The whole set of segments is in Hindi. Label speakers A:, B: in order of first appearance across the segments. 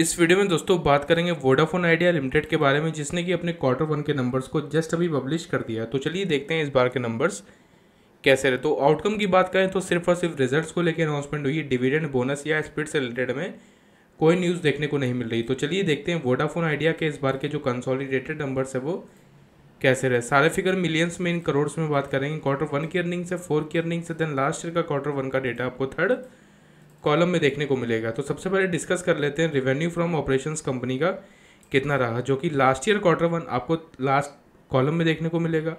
A: इस वीडियो में दोस्तों बात करेंगे वोडाफोन आइडिया लिमिटेड के बारे में जिसने कि अपने क्वार्टर वन के नंबर्स को जस्ट अभी पब्लिश कर दिया तो चलिए देखते हैं इस बार के नंबर्स कैसे रहे तो आउटकम की बात करें तो सिर्फ और सिर्फ रिजल्ट्स को लेकर अनाउंसमेंट हुई है डिविडेंड बोनस या स्पीड से रिलेटेड में कोई न्यूज़ देखने को नहीं मिल रही तो चलिए देखते हैं वोडाफोन आइडिया के इस बार के जो कंसोलिडेटेड नंबर्स है वो कैसे रहे सारे फिगर मिलियंस में इन करोड़ में बात करेंगे क्वार्टर वन की अर्निंग से फोर की अर्निंग से देन लास्ट ईयर का क्वार्टर वन का डेटा आपको थर्ड कॉलम में देखने को मिलेगा तो सबसे पहले डिस्कस कर लेते हैं रिवेन्यू फ्रॉम ऑपरेशंस कंपनी का कितना रहा जो कि लास्ट ईयर क्वार्टर वन आपको लास्ट कॉलम में देखने को मिलेगा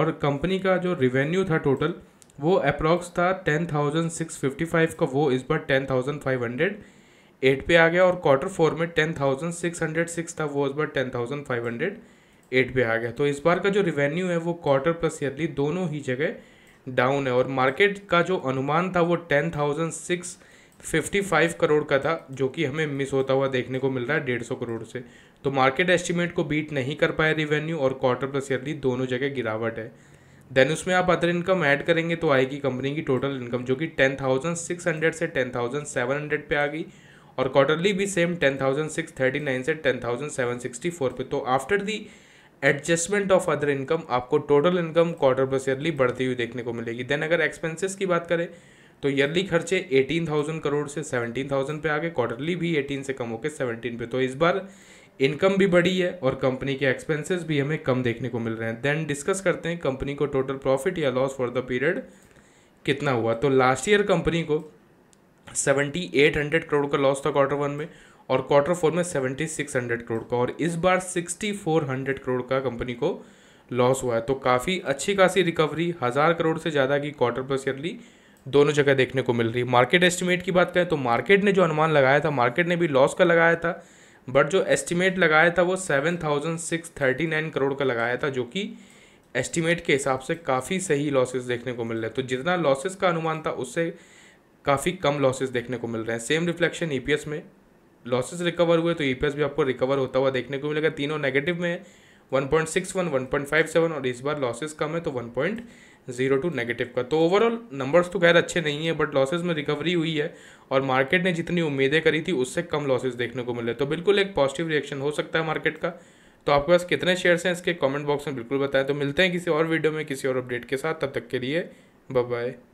A: और कंपनी का जो रिवेन्यू था टोटल वो अप्रॉक्स था ten thousand six fifty five का वो इस बार ten thousand five hundred eight पे आ गया और क्वार्टर फोर में ten thousand six hundred six था वो इस बार ten thousand five hundred eight पे आ गया तो इस बार का जो रिवेन्यू है वो क्वार्टर प्लस ईयरली दोनों ही जगह डाउन है और मार्केट का जो अनुमान था वो टेन थाउजेंड सिक्स 55 करोड़ का था जो कि हमें मिस होता हुआ देखने को मिल रहा है डेढ़ सौ करोड़ से तो मार्केट एस्टिमेट को बीट नहीं कर पाया रिवेन्यू और क्वार्टर प्लस ईयरली दोनों जगह गिरावट है देन उसमें आप अदर इनकम ऐड करेंगे तो आएगी कंपनी की टोटल इनकम जो कि टेन थाउजेंड सिक्स हंड्रेड से टेन थाउजेंड सेवन हंड्रेड पे आ गई और क्वार्टरली भी same ten thousand six thirty nine से ten thousand seven sixty four पे तो after the adjustment of other income आपको total income quarter plus yearly बढ़ती हुई देखने को मिलेगी देन अगर एक्सपेंसिस की बात करें तो ईयरली खर्चे 18,000 करोड़ से 17,000 पे आ गए क्वार्टरली भी 18 से कम होकर 17 पे तो इस बार इनकम भी बढ़ी है और कंपनी के एक्सपेंसेस भी हमें कम देखने को मिल रहे हैं देन डिस्कस करते हैं कंपनी को टोटल प्रॉफिट या लॉस फॉर द पीरियड कितना हुआ तो लास्ट ईयर कंपनी को सेवेंटी एट हंड्रेड करोड़ का लॉस था क्वार्टर वन में और क्वार्टर फोर में सेवेंटी सिक्स हंड्रेड करोड़ का और इस बार सिक्सटी फोर हंड्रेड करोड़ का कंपनी को लॉस हुआ है तो काफ़ी अच्छी खासी रिकवरी हज़ार करोड़ से ज़्यादा की क्वार्टर प्लस ईयरली दोनों जगह देखने को मिल रही है मार्केट एस्टिमेट की बात करें तो मार्केट ने जो अनुमान लगाया था मार्केट ने भी लॉस का लगाया था बट जो एस्टिमेट लगाया था वो seven thousand six thirty nine crore का लगाया था जो कि एस्टिमेट के हिसाब से काफ़ी सही लॉसेस देखने को मिल रहे हैं तो जितना लॉसेस का अनुमान था उससे काफ़ी कम लॉसेस देखने को मिल रहे हैं सेम रिफ्लेक्शन ई में लॉसेस रिकवर हुए तो ई e भी आपको रिकवर होता हुआ देखने को मिलेगा तीनों नेगेटिव में है फाइव सेवन और इस बार लॉसेस कम है तो पॉइंट जीरो टू नेगेटिव का तो ओवरऑल नंबर्स तो खैर अच्छे नहीं है बट लॉसेज में रिकवरी हुई है और मार्केट ने जितनी उम्मीदें करी थी उससे कम लॉसेज देखने को मिले तो बिल्कुल एक पॉजिटिव रिएक्शन हो सकता है मार्केट का तो आपके पास कितने शेयर्स हैं इसके कमेंट बॉक्स में बिल्कुल बताएं तो मिलते हैं किसी और वीडियो में किसी और अपडेट के साथ तब तक के लिए बाय